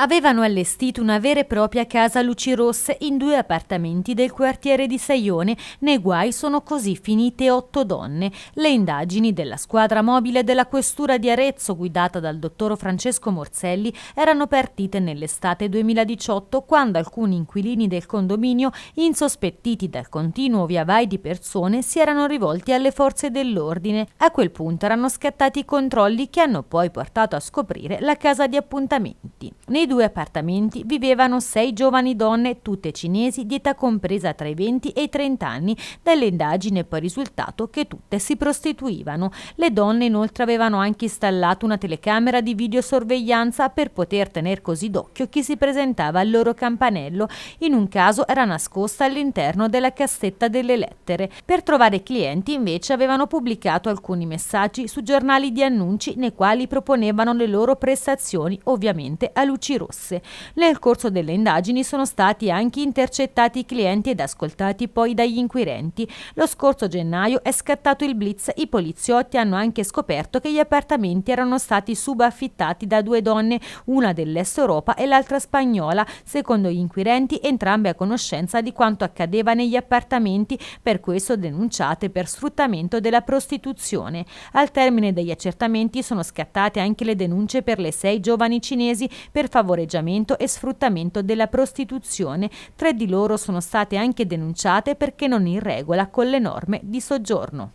avevano allestito una vera e propria casa a luci rosse in due appartamenti del quartiere di Saione. Nei guai sono così finite otto donne. Le indagini della squadra mobile della questura di Arezzo, guidata dal dottor Francesco Morselli, erano partite nell'estate 2018 quando alcuni inquilini del condominio, insospettiti dal continuo viavai di persone, si erano rivolti alle forze dell'ordine. A quel punto erano scattati i controlli che hanno poi portato a scoprire la casa di appuntamenti. Nei due appartamenti vivevano sei giovani donne, tutte cinesi, di età compresa tra i 20 e i 30 anni. Dalle indagini è poi risultato che tutte si prostituivano. Le donne inoltre avevano anche installato una telecamera di videosorveglianza per poter tenere così d'occhio chi si presentava al loro campanello. In un caso era nascosta all'interno della cassetta delle lettere. Per trovare clienti invece avevano pubblicato alcuni messaggi su giornali di annunci nei quali proponevano le loro prestazioni, ovviamente a luci rosse. Nel corso delle indagini sono stati anche intercettati i clienti ed ascoltati poi dagli inquirenti. Lo scorso gennaio è scattato il blitz, i poliziotti hanno anche scoperto che gli appartamenti erano stati subaffittati da due donne, una dell'est Europa e l'altra spagnola. Secondo gli inquirenti entrambe a conoscenza di quanto accadeva negli appartamenti, per questo denunciate per sfruttamento della prostituzione. Al termine degli accertamenti sono scattate anche le denunce per le sei giovani cinesi per favorire favoreggiamento e sfruttamento della prostituzione. Tre di loro sono state anche denunciate perché non in regola con le norme di soggiorno.